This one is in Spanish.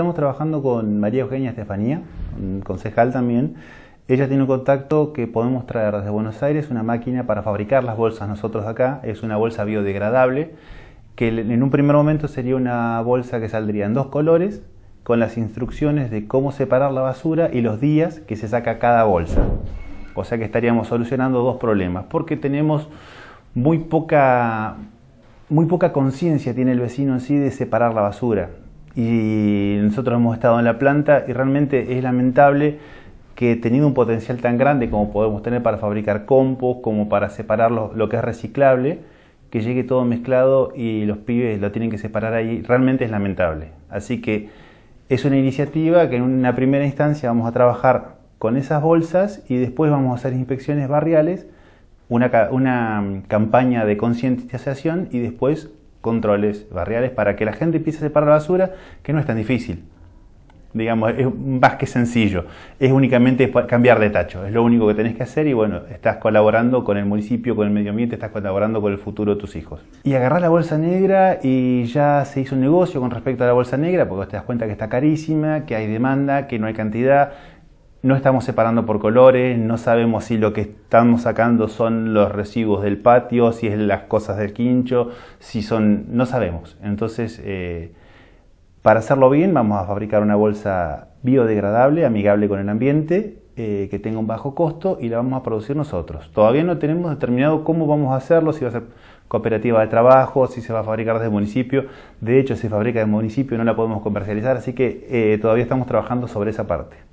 Estamos trabajando con María Eugenia Estefanía, concejal también. Ella tiene un contacto que podemos traer desde Buenos Aires, una máquina para fabricar las bolsas nosotros acá. Es una bolsa biodegradable, que en un primer momento sería una bolsa que saldría en dos colores, con las instrucciones de cómo separar la basura y los días que se saca cada bolsa. O sea que estaríamos solucionando dos problemas, porque tenemos muy poca, muy poca conciencia tiene el vecino en sí de separar la basura. Y nosotros hemos estado en la planta y realmente es lamentable que teniendo un potencial tan grande como podemos tener para fabricar compost, como para separar lo, que es reciclable, que llegue todo mezclado y los pibes lo tienen que separar ahí, realmente es lamentable. Así que es una iniciativa que en una primera instancia vamos a trabajar con esas bolsas y después vamos a hacer inspecciones barriales, una, una campaña de concientización y después controles, barriales, para que la gente empiece a separar la basura, que no es tan difícil. Digamos, es más que sencillo. Es únicamente cambiar de tacho. Es lo único que tenés que hacer y bueno, estás colaborando con el municipio, con el medio ambiente, estás colaborando con el futuro de tus hijos. Y agarrar la bolsa negra y ya se hizo un negocio con respecto a la bolsa negra, porque te das cuenta que está carísima, que hay demanda, que no hay cantidad, no estamos separando por colores, no sabemos si lo que estamos sacando son los residuos del patio, si es las cosas del quincho, si son, no sabemos. Entonces, eh, para hacerlo bien, vamos a fabricar una bolsa biodegradable, amigable con el ambiente, eh, que tenga un bajo costo y la vamos a producir nosotros. Todavía no tenemos determinado cómo vamos a hacerlo, si va a ser cooperativa de trabajo, si se va a fabricar desde el municipio. De hecho, se fabrica desde el municipio, no la podemos comercializar, así que eh, todavía estamos trabajando sobre esa parte.